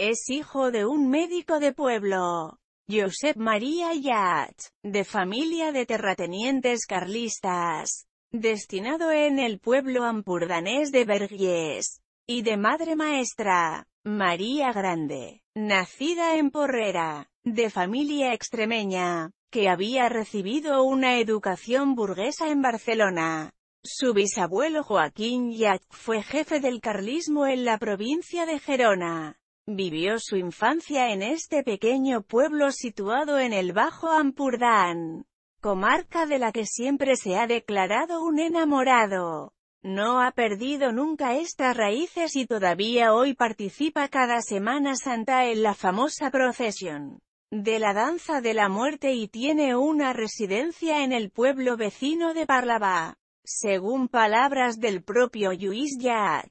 Es hijo de un médico de pueblo. Josep María Yat, de familia de terratenientes carlistas, destinado en el pueblo ampurdanés de Bergués, y de madre maestra, María Grande, nacida en Porrera, de familia extremeña, que había recibido una educación burguesa en Barcelona. Su bisabuelo Joaquín Yat fue jefe del carlismo en la provincia de Gerona, Vivió su infancia en este pequeño pueblo situado en el Bajo Ampurdán, comarca de la que siempre se ha declarado un enamorado. No ha perdido nunca estas raíces y todavía hoy participa cada Semana Santa en la famosa procesión de la danza de la muerte y tiene una residencia en el pueblo vecino de Parlava, Según palabras del propio Lluís Yat,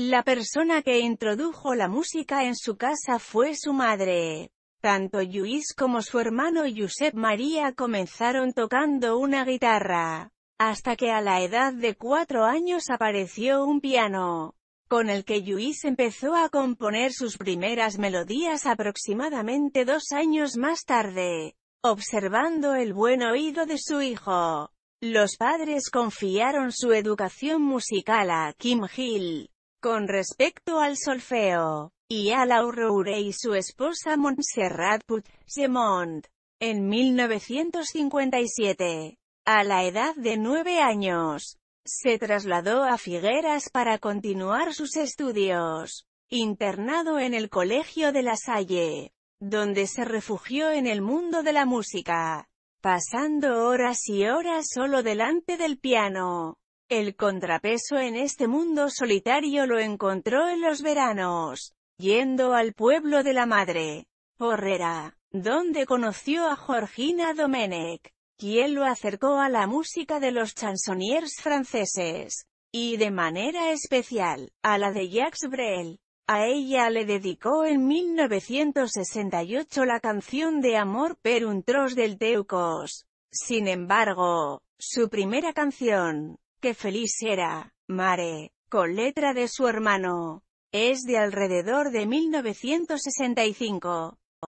la persona que introdujo la música en su casa fue su madre. Tanto Luis como su hermano Josep María comenzaron tocando una guitarra, hasta que a la edad de cuatro años apareció un piano, con el que Luis empezó a componer sus primeras melodías aproximadamente dos años más tarde, observando el buen oído de su hijo. Los padres confiaron su educación musical a Kim Hill, con respecto al solfeo, y a la horrore y su esposa Montserrat Puigdemont, en 1957, a la edad de nueve años, se trasladó a Figueras para continuar sus estudios, internado en el Colegio de La Salle, donde se refugió en el mundo de la música, pasando horas y horas solo delante del piano. El contrapeso en este mundo solitario lo encontró en los veranos, yendo al pueblo de la madre, horrera donde conoció a Georgina Domenech, quien lo acercó a la música de los chansonniers franceses, y de manera especial, a la de Jacques Brel. A ella le dedicó en 1968 la canción de amor Per un tros del Teucos. Sin embargo, su primera canción, Qué feliz era, Mare, con letra de su hermano. Es de alrededor de 1965.